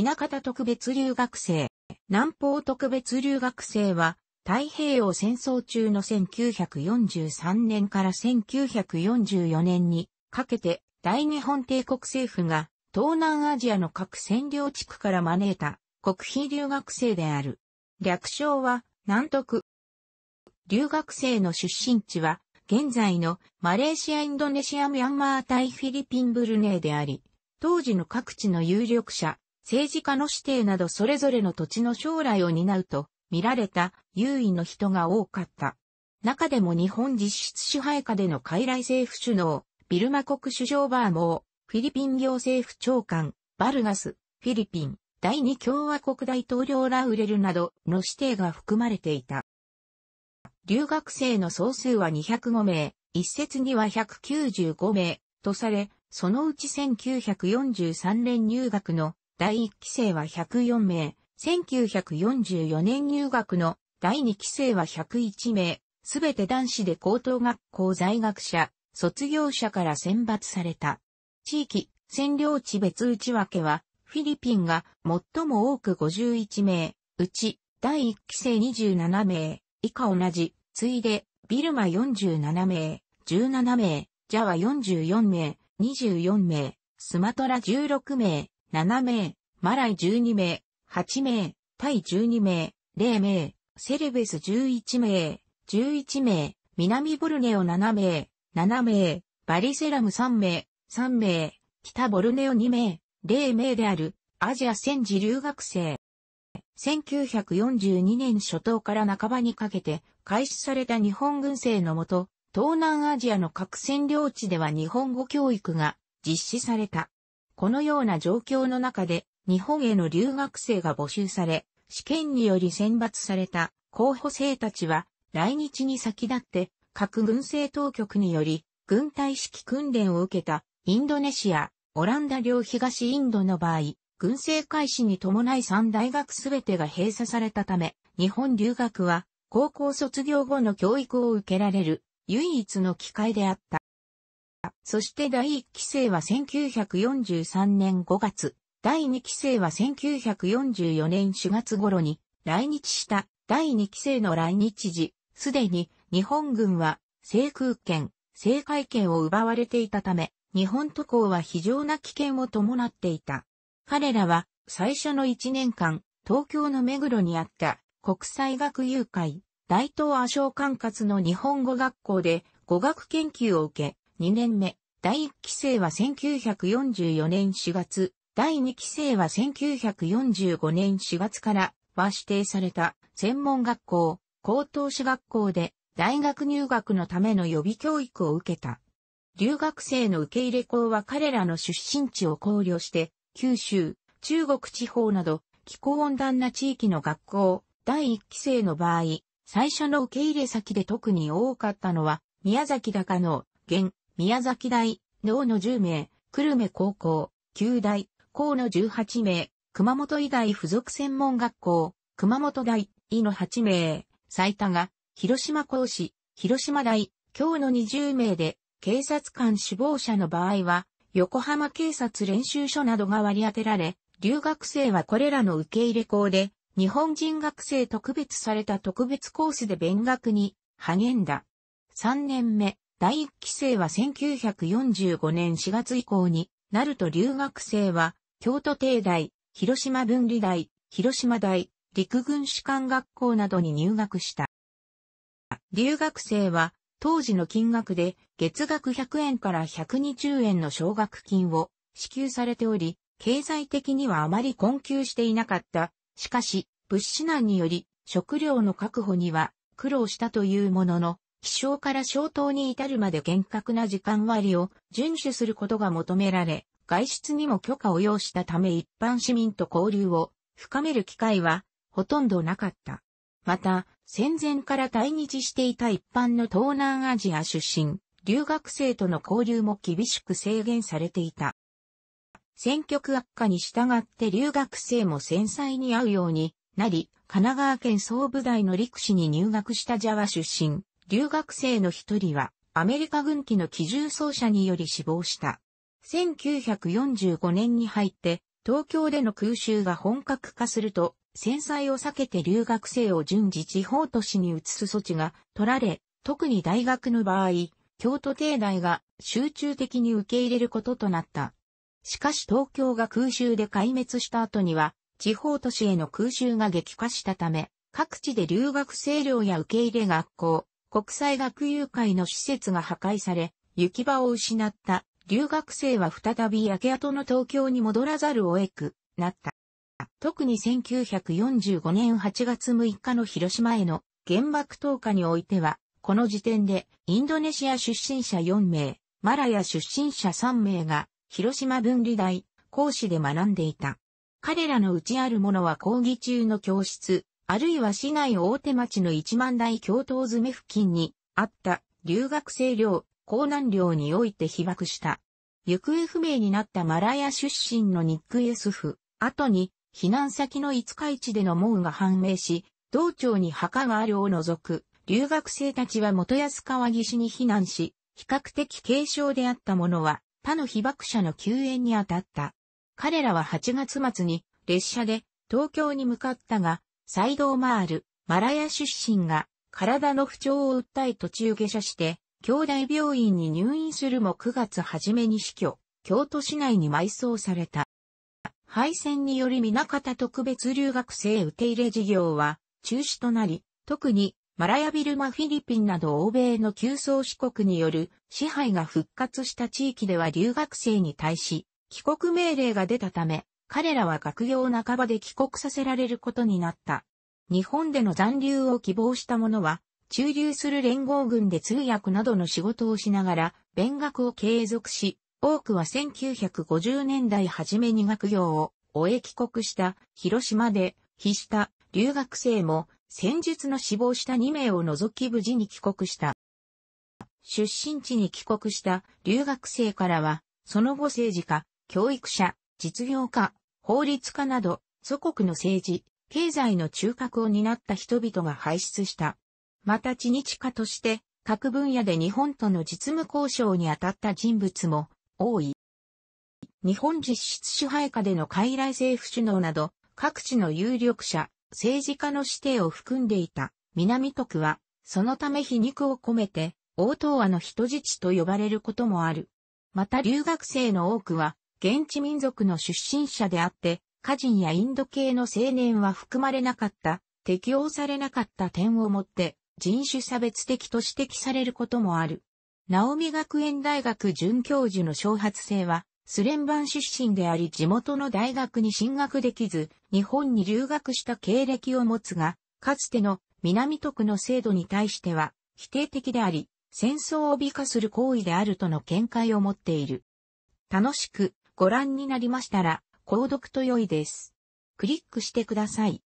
田方特別留学生。南方特別留学生は、太平洋戦争中の1943年から1944年にかけて大日本帝国政府が東南アジアの各占領地区から招いた国費留学生である。略称は南徳。留学生の出身地は現在のマレーシアインドネシアミャンマー対フィリピンブルネイであり、当時の各地の有力者、政治家の指定などそれぞれの土地の将来を担うと見られた優位の人が多かった。中でも日本実質支配下での傀儡政府首脳、ビルマ国首相バーモー、フィリピン行政府長官、バルガス、フィリピン、第二共和国大統領ラウレルなどの指定が含まれていた。留学生の総数は205名、一説には195名とされ、そのうち1943年入学の第1期生は104名、1944年入学の第2期生は101名、すべて男子で高等学校在学者、卒業者から選抜された。地域、占領地別内訳は、フィリピンが最も多く51名、うち第1期生27名、以下同じ、次いで、ビルマ47名、17名、ジャワ44名、24名、スマトラ16名、7名、マライ12名、8名、タイ12名、0名、セレベス11名、11名、南ボルネオ7名、7名、バリセラム3名、3名、北ボルネオ2名、0名である、アジア戦時留学生。1942年初頭から半ばにかけて開始された日本軍政のもと、東南アジアの各占領地では日本語教育が実施された。このような状況の中で日本への留学生が募集され、試験により選抜された候補生たちは来日に先立って各軍政当局により軍隊式訓練を受けたインドネシア、オランダ領東インドの場合、軍政開始に伴い3大学すべてが閉鎖されたため、日本留学は高校卒業後の教育を受けられる唯一の機会であった。そして第1期生は1943年5月、第2期生は1944年4月頃に来日した第2期生の来日時、すでに日本軍は制空権、制海権を奪われていたため、日本渡航は非常な危険を伴っていた。彼らは最初の1年間、東京の目黒にあった国際学友会、大東亜小管轄の日本語学校で語学研究を受け、2年目、第1期生は1944年4月、第2期生は1945年4月からは指定された専門学校、高等私学校で大学入学のための予備教育を受けた。留学生の受け入れ校は彼らの出身地を考慮して、九州、中国地方など気候温暖な地域の学校、第1期生の場合、最初の受け入れ先で特に多かったのは、宮崎高野、現、宮崎大、能の10名、久留米高校、九大、校の18名、熊本医大附属専門学校、熊本大、医の8名、最多が、広島講師、広島大、今日の20名で、警察官死亡者の場合は、横浜警察練習所などが割り当てられ、留学生はこれらの受け入れ校で、日本人学生特別された特別コースで勉学に励んだ。3年目、第1期生は1945年4月以降になると留学生は京都帝大、広島分離大、広島大、陸軍士官学校などに入学した。留学生は当時の金額で月額100円から120円の奨学金を支給されており、経済的にはあまり困窮していなかった。しかし、物資難により食料の確保には苦労したというものの、起床から消灯に至るまで厳格な時間割を遵守することが求められ、外出にも許可を要したため一般市民と交流を深める機会はほとんどなかった。また、戦前から対日していた一般の東南アジア出身、留学生との交流も厳しく制限されていた。選挙区悪化に従って留学生も繊細に会うようになり、神奈川県総武大の陸士に入学したジャワ出身、留学生の一人は、アメリカ軍機の機銃奏者により死亡した。1945年に入って、東京での空襲が本格化すると、戦災を避けて留学生を順次地方都市に移す措置が取られ、特に大学の場合、京都帝大が集中的に受け入れることとなった。しかし東京が空襲で壊滅した後には、地方都市への空襲が激化したため、各地で留学生寮や受け入れ学校、国際学友会の施設が破壊され、行き場を失った留学生は再び焼け跡の東京に戻らざるを得くなった。特に1945年8月6日の広島への原爆投下においては、この時点でインドネシア出身者4名、マラヤ出身者3名が広島分離大、講師で学んでいた。彼らのうちあるものは講義中の教室、あるいは市内大手町の一万台教頭詰め付近にあった留学生寮高難量において被爆した。行方不明になったマラヤ出身のニック・ユスフ、後に避難先の五日市での門が判明し、道庁に墓があるを除く、留学生たちは元安川岸に避難し、比較的軽症であった者は他の被爆者の救援に当たった。彼らは8月末に列車で東京に向かったが、サイドオマール、マラヤ出身が体の不調を訴え途中下車して京大病院に入院するも9月初めに死去、京都市内に埋葬された。敗戦により港方特別留学生受け入れ事業は中止となり、特にマラヤビルマフィリピンなど欧米の急走四国による支配が復活した地域では留学生に対し帰国命令が出たため、彼らは学業半ばで帰国させられることになった。日本での残留を希望した者は駐留する連合軍で通訳などの仕事をしながら、勉学を継続し、多くは1950年代初めに学業を終え帰国した広島で、被した留学生も戦術の死亡した2名を除き無事に帰国した。出身地に帰国した留学生からは、その後政治家、教育者、実業家、法律家など、祖国の政治、経済の中核を担った人々が輩出した。また知日家として、各分野で日本との実務交渉に当たった人物も多い。日本実質支配下での傀儡政府首脳など、各地の有力者、政治家の指定を含んでいた南徳は、そのため皮肉を込めて、応答亜の人質と呼ばれることもある。また留学生の多くは、現地民族の出身者であって、家人やインド系の青年は含まれなかった、適用されなかった点をもって、人種差別的と指摘されることもある。ナオミ学園大学准教授の小発生は、スレンバン出身であり地元の大学に進学できず、日本に留学した経歴を持つが、かつての南徳の制度に対しては否定的であり、戦争を美化する行為であるとの見解を持っている。楽しくご覧になりましたら、購読と良いです。クリックしてください。